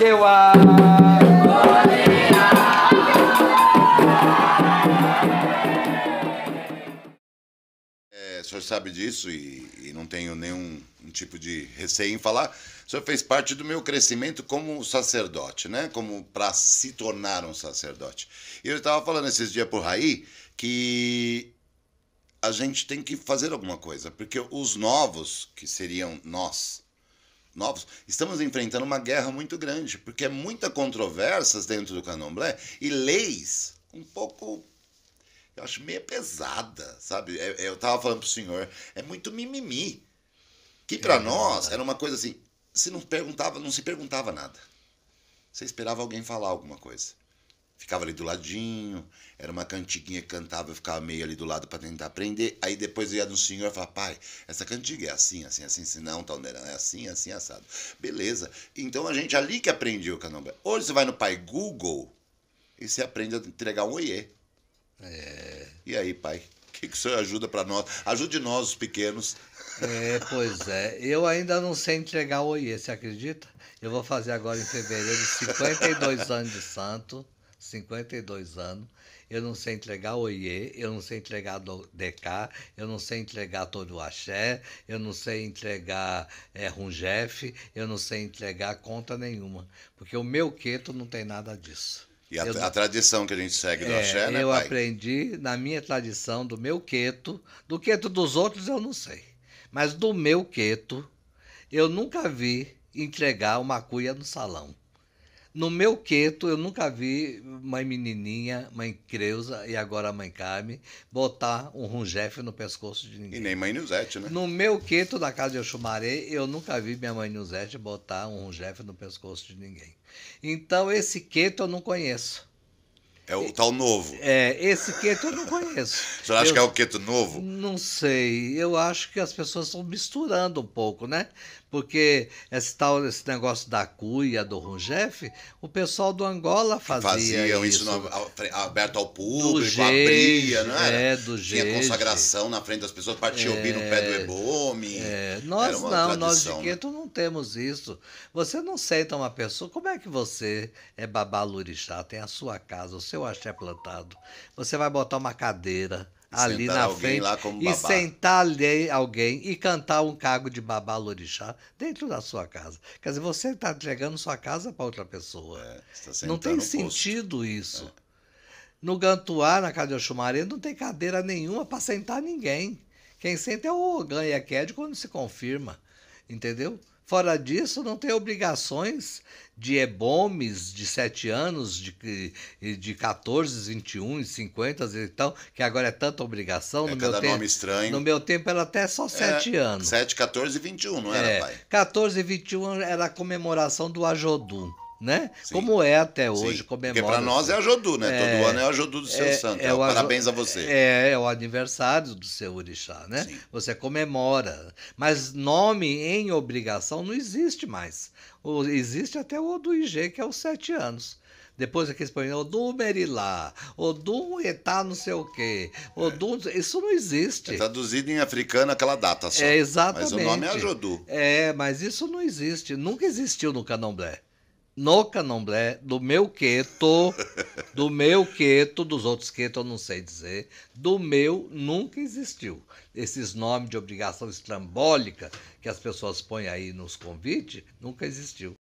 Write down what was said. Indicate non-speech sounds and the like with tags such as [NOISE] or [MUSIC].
eu É, o senhor sabe disso e, e não tenho nenhum um tipo de receio em falar. O senhor fez parte do meu crescimento como sacerdote, né? Como para se tornar um sacerdote. E eu estava falando esses dias por Raí que a gente tem que fazer alguma coisa, porque os novos, que seriam nós, novos. Estamos enfrentando uma guerra muito grande, porque é muita controvérsias dentro do candomblé e leis um pouco eu acho meio pesada, sabe? É, é, eu tava falando pro senhor, é muito mimimi. Que para é, nós é. era uma coisa assim, se não perguntava, não se perguntava nada. Você esperava alguém falar alguma coisa ficava ali do ladinho, era uma cantiguinha que cantava, eu ficava meio ali do lado para tentar aprender. Aí depois eu ia no senhor e falava, pai, essa cantiga é assim, assim, assim, assim, não, tal, tá né é assim, assim, assado. Beleza. Então a gente ali que aprendeu o candomblé. Hoje você vai no pai Google e você aprende a entregar um oiê. É. E aí, pai? O que, que o senhor ajuda para nós? Ajude nós, os pequenos. É, pois é. Eu ainda não sei entregar o oiê, você acredita? Eu vou fazer agora em fevereiro 52 anos de santo. 52 anos, eu não sei entregar oiê, eu não sei entregar DK, eu não sei entregar todo o axé, eu não sei entregar é, eu não sei entregar conta nenhuma, porque o meu queto não tem nada disso. E a, eu, a tradição que a gente segue do é, axé, né, Eu pai? aprendi na minha tradição, do meu queto, do queto dos outros eu não sei, mas do meu queto, eu nunca vi entregar uma cuia no salão. No meu queto, eu nunca vi mãe menininha, mãe Creuza e agora mãe Carme botar um runjefe no pescoço de ninguém. E nem mãe Nilzete, né? No meu queto, da casa de Oxumaré, eu nunca vi minha mãe Nilzete botar um runjefe no pescoço de ninguém. Então, esse queto eu não conheço. É o tal novo. É, esse queto eu não conheço. [LAUGHS] Você acha eu, que é o queto novo? Não sei. Eu acho que as pessoas estão misturando um pouco, né? Porque esse, tal, esse negócio da cuia, do Rungef, o pessoal do Angola fazia. Faziam isso, isso aberto ao público, jeje, abria, não era? É, do jeito. Tinha consagração na frente das pessoas, partia é, o no pé do é, ebome. É. Nós não, tradição, nós de Queto né? não temos isso. Você não senta uma pessoa. Como é que você é babalorixá? Tem a sua casa, o seu axé plantado. Você vai botar uma cadeira ali na frente e sentar ali alguém e cantar um cago de babá lorixá dentro da sua casa. Quer dizer, você está entregando sua casa para outra pessoa. É, tá não tem sentido isso. É. No Gantuá, na de Xumaré, não tem cadeira nenhuma para sentar ninguém. Quem senta é o Ogan e a Ked quando se confirma. Entendeu? Fora disso, não tem obrigações de ebomes de 7 anos, de, de 14, 21, 50 e então, que agora é tanta obrigação. É no cada meu nome tempo, estranho. No meu tempo era até só 7 é, anos. 7, 14 e 21, não é, era, pai? 14 e 21 era a comemoração do Ajodum né? Sim. Como é até hoje, Sim. comemora. É Porque para nós assim. é a Jodu, né? É, Todo ano é a Jodu do é, seu é, santo. É, é o, parabéns a você. É, é, o aniversário do seu orixá, né? Sim. Você comemora. Mas nome em obrigação não existe mais. O, existe até o do IG, que é os sete anos. Depois aqui eles põem Odum Merilá, Odum Etá não sei o quê, Odum... É. Isso não existe. É traduzido em africano aquela data só. É, exatamente. Mas o nome é Jodu. É, mas isso não existe. Nunca existiu no candomblé no candomblé, do meu queto, do meu queto, dos outros queto eu não sei dizer, do meu nunca existiu. Esses nomes de obrigação estrambólica que as pessoas põem aí nos convites, nunca existiu.